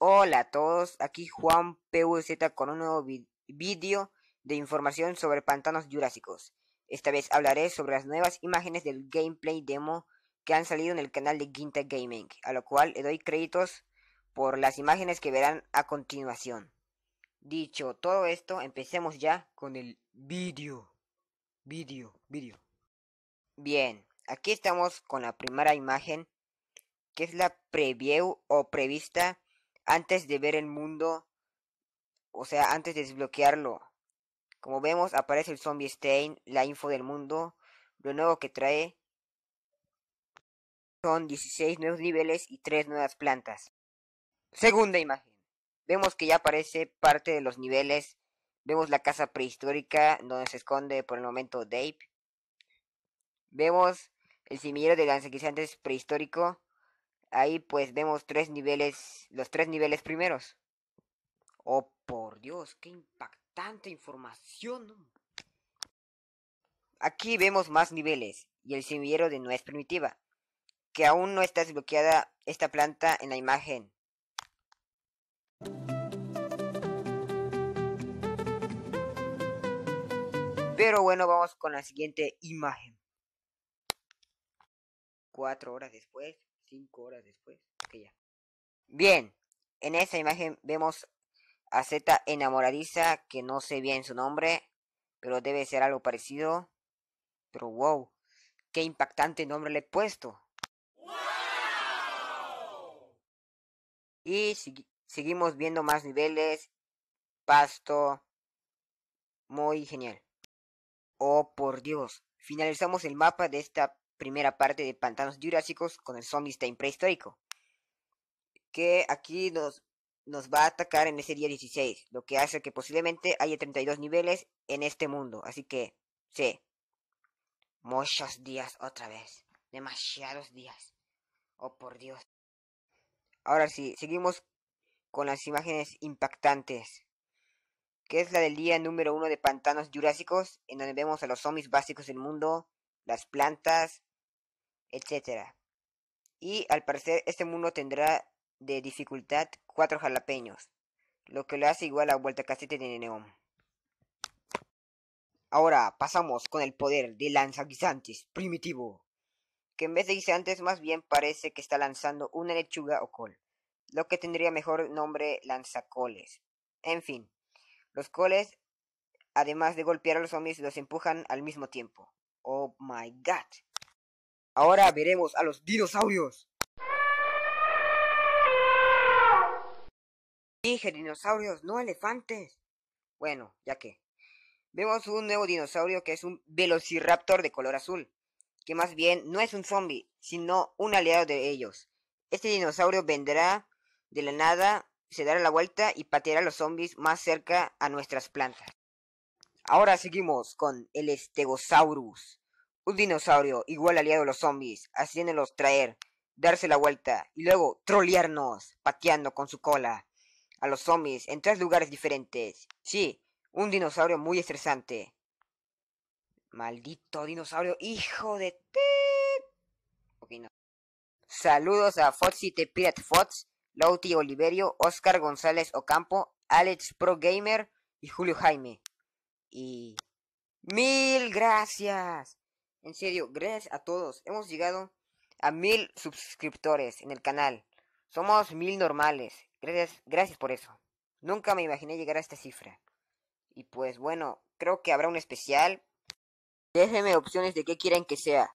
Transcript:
Hola a todos, aquí Juan P.U.Z. con un nuevo vídeo de información sobre pantanos jurásicos. Esta vez hablaré sobre las nuevas imágenes del gameplay demo que han salido en el canal de Quinta Gaming, a lo cual le doy créditos por las imágenes que verán a continuación. Dicho todo esto, empecemos ya con el vídeo. Vídeo, vídeo. Bien, aquí estamos con la primera imagen, que es la preview o prevista antes de ver el mundo, o sea, antes de desbloquearlo. Como vemos, aparece el zombie Stain, la info del mundo, lo nuevo que trae. Son 16 nuevos niveles y 3 nuevas plantas. Segunda imagen. Vemos que ya aparece parte de los niveles. Vemos la casa prehistórica donde se esconde por el momento Dave. Vemos el semillero de lanzaguisantes prehistórico Ahí pues vemos tres niveles, los tres niveles primeros. Oh, por Dios, qué impactante información. Aquí vemos más niveles y el semillero de nuez primitiva, que aún no está desbloqueada esta planta en la imagen. Pero bueno, vamos con la siguiente imagen. Cuatro horas después, cinco horas después. ya. Bien, en esa imagen vemos a Z enamoradiza, que no sé bien su nombre, pero debe ser algo parecido. Pero wow, qué impactante nombre le he puesto. Y seguimos viendo más niveles. Pasto. Muy genial. Oh, por Dios. Finalizamos el mapa de esta primera parte de Pantanos Jurásicos con el Zombie prehistórico. Que aquí nos, nos va a atacar en ese día 16, lo que hace que posiblemente haya 32 niveles en este mundo. Así que, sí. Muchos días otra vez. Demasiados días. Oh, por Dios. Ahora sí, seguimos con las imágenes impactantes. Que es la del día número uno de Pantanos Jurásicos, en donde vemos a los zombies básicos del mundo, las plantas, etc. Y al parecer este mundo tendrá de dificultad cuatro jalapeños, lo que le hace igual a Vuelta Casete de Neón. Ahora pasamos con el poder de lanzaguisantes primitivo, que en vez de guisantes más bien parece que está lanzando una lechuga o col, lo que tendría mejor nombre lanzacoles. En fin, los coles, además de golpear a los zombies, los empujan al mismo tiempo. Oh my god. Ahora veremos a los dinosaurios. Dije dinosaurios, no elefantes. Bueno, ya que. Vemos un nuevo dinosaurio que es un velociraptor de color azul, que más bien no es un zombie, sino un aliado de ellos. Este dinosaurio vendrá de la nada, se dará la vuelta y pateará a los zombies más cerca a nuestras plantas. Ahora seguimos con el estegosaurus. Un dinosaurio, igual aliado a los zombies, haciéndolos traer, darse la vuelta y luego trolearnos, pateando con su cola a los zombies en tres lugares diferentes. Sí, un dinosaurio muy estresante. Maldito dinosaurio, hijo de Saludos a Foxy The Fox, Lauti Oliverio, Oscar González Ocampo, Alex Pro Gamer y Julio Jaime. Y mil gracias. En serio, gracias a todos. Hemos llegado a mil suscriptores en el canal. Somos mil normales. Gracias, gracias por eso. Nunca me imaginé llegar a esta cifra. Y pues bueno, creo que habrá un especial. Déjenme opciones de qué quieran que sea.